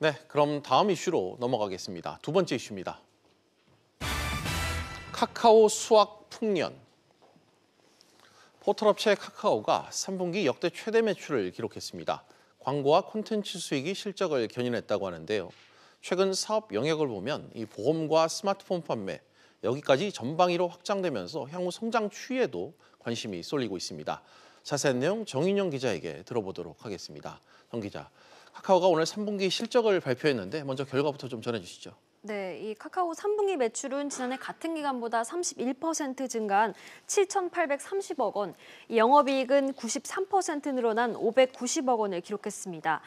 네, 그럼 다음 이슈로 넘어가겠습니다. 두 번째 이슈입니다. 카카오 수학 풍년. 포털업체 카카오가 3분기 역대 최대 매출을 기록했습니다. 광고와 콘텐츠 수익이 실적을 견인했다고 하는데요. 최근 사업 영역을 보면 이 보험과 스마트폰 판매, 여기까지 전방위로 확장되면서 향후 성장 추이에도 관심이 쏠리고 있습니다. 자세한 내용 정인영 기자에게 들어보도록 하겠습니다. 정 기자, 카카오가 오늘 3분기 실적을 발표했는데 먼저 결과부터 좀 전해주시죠. 네, 이 카카오 3분기 매출은 지난해 같은 기간보다 31% 증가한 7,830억 원, 영업이익은 93% 늘어난 590억 원을 기록했습니다.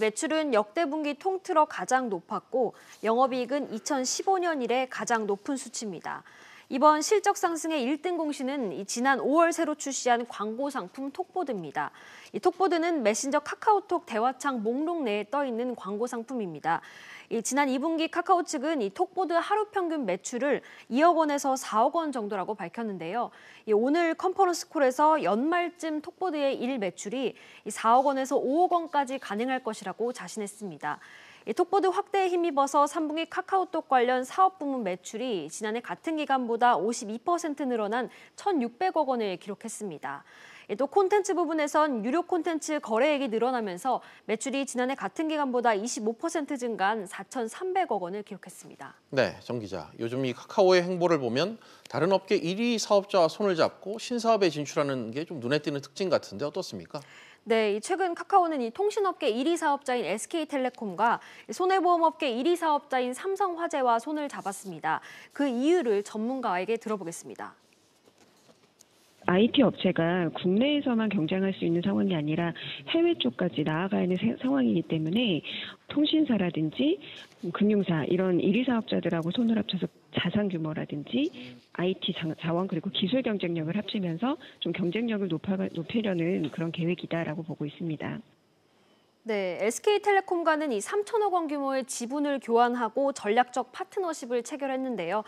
매출은 역대 분기 통틀어 가장 높았고 영업이익은 2015년 이래 가장 높은 수치입니다. 이번 실적 상승의 1등 공신은 지난 5월 새로 출시한 광고 상품 톡보드입니다. 이 톡보드는 메신저 카카오톡 대화창 목록 내에 떠 있는 광고 상품입니다. 지난 2분기 카카오 측은 이 톡보드 하루 평균 매출을 2억 원에서 4억 원 정도라고 밝혔는데요. 오늘 컨퍼런스 콜에서 연말쯤 톡보드의 일 매출이 4억 원에서 5억 원까지 가능할 것이라고 자신했습니다. 톡보드 확대에 힘입어서 삼성이 카카오톡 관련 사업 부문 매출이 지난해 같은 기간보다 52% 늘어난 1,600억 원을 기록했습니다. 또 콘텐츠 부분에선 유료 콘텐츠 거래액이 늘어나면서 매출이 지난해 같은 기간보다 25% 증가한 4,300억 원을 기록했습니다. 네, 정 기자. 요즘 이 카카오의 행보를 보면 다른 업계 1위 사업자와 손을 잡고 신사업에 진출하는 게 좀 눈에 띄는 특징 같은데 어떻습니까? 네, 최근 카카오는 이 통신업계 1위 사업자인 SK텔레콤과 손해보험업계 1위 사업자인 삼성화재와 손을 잡았습니다. 그 이유를 전문가에게 들어보겠습니다. IT 업체가 국내에서만 경쟁할 수 있는 상황이 아니라 해외 쪽까지 나아가 있는 상황이기 때문에 통신사라든지 금융사 이런 1위 사업자들하고 손을 합쳐서 자산 규모라든지 IT 자원 그리고 기술 경쟁력을 합치면서 좀 경쟁력을 높아, 높이려는 그런 계획이다라고 보고 있습니다. 네, SK텔레콤과는 이 3천억 원 규모의 지분을 교환하고 전략적 파트너십을 체결했는데요.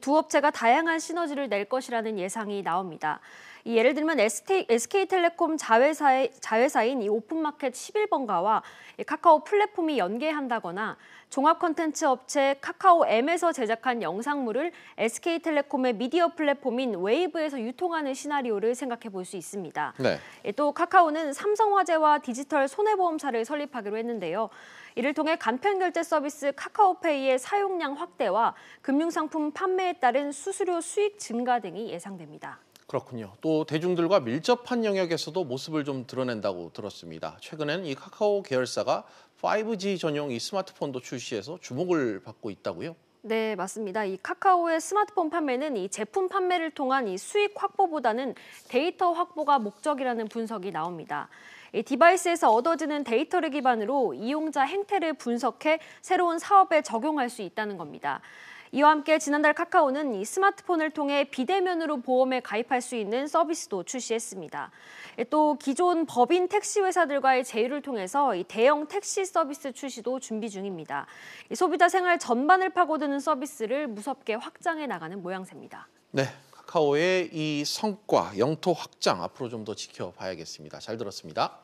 두 업체가 다양한 시너지를 낼 것이라는 예상이 나옵니다. 이 예를 들면 SK, 텔레콤 자회사 자회사인 이 오픈마켓 11번가와 카카오 플랫폼이 연계한다거나 종합 컨텐츠 업체 카카오 M에서 제작한 영상물을 SK텔레콤의 미디어 플랫폼인 웨이브에서 유통하는 시나리오를 생각해 볼 수 있습니다. 네. 예, 또 카카오는 삼성화재와 디지털 손해보험사를 설립하기로 했는데요. 이를 통해 간편 결제 서비스 카카오페이의 사용량 확대와 금융상품 판매에 따른 수수료 수익 증가 등이 예상됩니다. 그렇군요. 또 대중들과 밀접한 영역에서도 모습을 좀 드러낸다고 들었습니다. 최근에는 이 카카오 계열사가 5G 전용 이 스마트폰도 출시해서 주목을 받고 있다고요? 네, 맞습니다. 이 카카오의 스마트폰 판매는 이 제품 판매를 통한 이 수익 확보보다는 데이터 확보가 목적이라는 분석이 나옵니다. 이 디바이스에서 얻어지는 데이터를 기반으로 이용자 행태를 분석해 새로운 사업에 적용할 수 있다는 겁니다. 이와 함께 지난달 카카오는 이 스마트폰을 통해 비대면으로 보험에 가입할 수 있는 서비스도 출시했습니다. 또 기존 법인 택시 회사들과의 제휴를 통해서 이 대형 택시 서비스 출시도 준비 중입니다. 이 소비자 생활 전반을 파고드는 서비스를 무섭게 확장해 나가는 모양새입니다. 네, 카카오의 이 성과, 영토 확장 앞으로 좀 더 지켜봐야겠습니다. 잘 들었습니다.